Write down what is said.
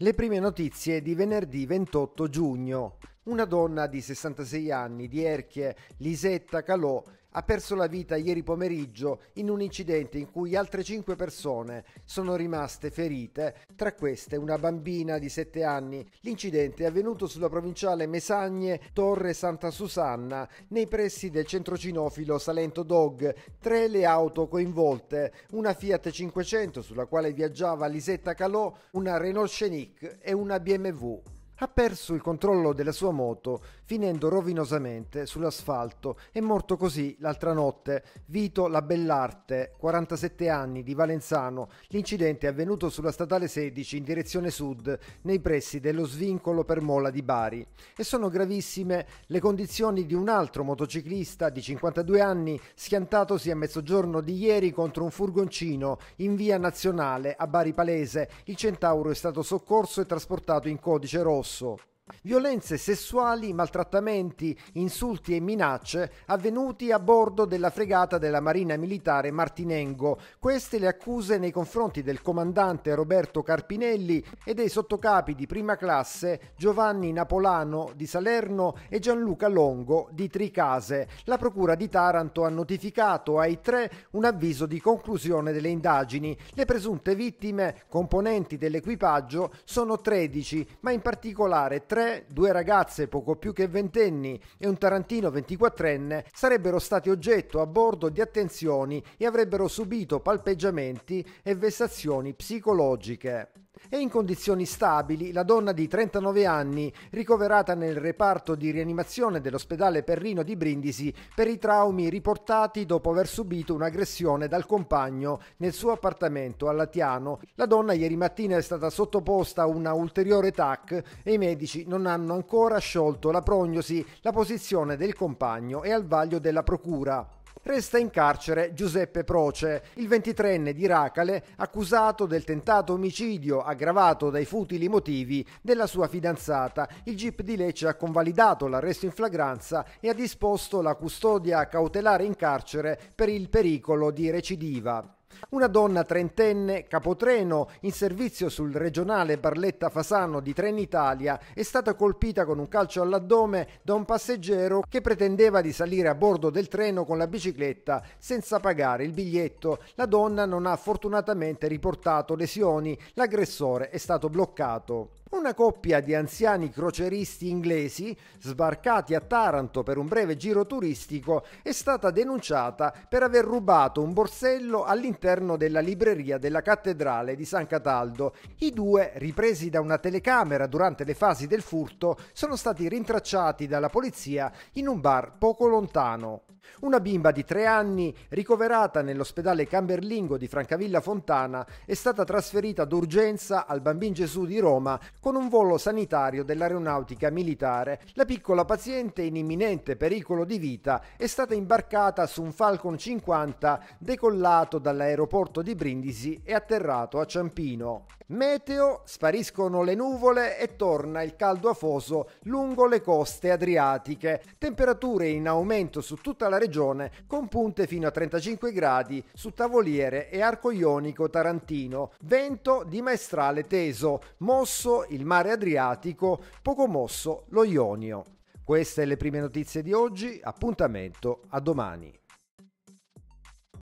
Le prime notizie di venerdì 28 giugno. Una donna di 66 anni di Erchie, Lisetta Calò, ha perso la vita ieri pomeriggio in un incidente in cui altre 5 persone sono rimaste ferite, tra queste una bambina di 7 anni. L'incidente è avvenuto sulla provinciale Mesagne Torre Santa Susanna, nei pressi del centro cinofilo Salento Dog. Tre le auto coinvolte, una Fiat 500 sulla quale viaggiava Lisetta Calò, una Renault Scenic e una BMW ha perso il controllo della sua moto, finendo rovinosamente sull'asfalto e morto così l'altra notte Vito Labellarte, 47 anni, di Valenzano. L'incidente è avvenuto sulla statale 16 in direzione sud, nei pressi dello svincolo per Mola di Bari. E sono gravissime le condizioni di un altro motociclista di 52 anni, schiantatosi a mezzogiorno di ieri contro un furgoncino in via nazionale a Bari Palese. Il Centauro è stato soccorso e trasportato in codice rosso rosso Violenze sessuali, maltrattamenti, insulti e minacce avvenuti a bordo della fregata della Marina Militare Martinengo. Queste le accuse nei confronti del comandante Roberto Carpinelli e dei sottocapi di prima classe Giovanni Napolano di Salerno e Gianluca Longo di Tricase. La Procura di Taranto ha notificato ai tre un avviso di conclusione delle indagini. Le presunte vittime, componenti dell'equipaggio, sono 13, ma in particolare 3 2003 due ragazze poco più che ventenni e un tarantino 24enne sarebbero stati oggetto a bordo di attenzioni e avrebbero subito palpeggiamenti e vessazioni psicologiche. È in condizioni stabili la donna di 39 anni ricoverata nel reparto di rianimazione dell'ospedale Perrino di Brindisi per i traumi riportati dopo aver subito un'aggressione dal compagno nel suo appartamento a Latiano. La donna ieri mattina è stata sottoposta a una ulteriore TAC e i medici non hanno ancora sciolto la prognosi, la posizione del compagno e al vaglio della procura. Resta in carcere Giuseppe Proce, il 23enne di Racale, accusato del tentato omicidio aggravato dai futili motivi della sua fidanzata. Il GIP di Lecce ha convalidato l'arresto in flagranza e ha disposto la custodia cautelare in carcere per il pericolo di recidiva. Una donna trentenne, capotreno, in servizio sul regionale Barletta Fasano di Trenitalia, è stata colpita con un calcio all'addome da un passeggero che pretendeva di salire a bordo del treno con la bicicletta senza pagare il biglietto. La donna non ha fortunatamente riportato lesioni, l'aggressore è stato bloccato. Una coppia di anziani croceristi inglesi, sbarcati a Taranto per un breve giro turistico, è stata denunciata per aver rubato un borsello all'interno della libreria della cattedrale di San Cataldo. I due, ripresi da una telecamera durante le fasi del furto, sono stati rintracciati dalla polizia in un bar poco lontano. Una bimba di tre anni, ricoverata nell'ospedale Camberlingo di Francavilla Fontana, è stata trasferita d'urgenza al Bambin Gesù di Roma con un volo sanitario dell'aeronautica militare. La piccola paziente in imminente pericolo di vita è stata imbarcata su un Falcon 50 decollato dall'aeroporto di Brindisi e atterrato a Ciampino. Meteo, spariscono le nuvole e torna il caldo afoso lungo le coste adriatiche. Temperature in aumento su tutta la dalla regione con punte fino a 35 gradi su Tavoliere e Arco Ionico Tarantino, vento di maestrale teso, mosso il mare Adriatico, poco mosso lo Ionio. Queste le prime notizie di oggi, appuntamento a domani.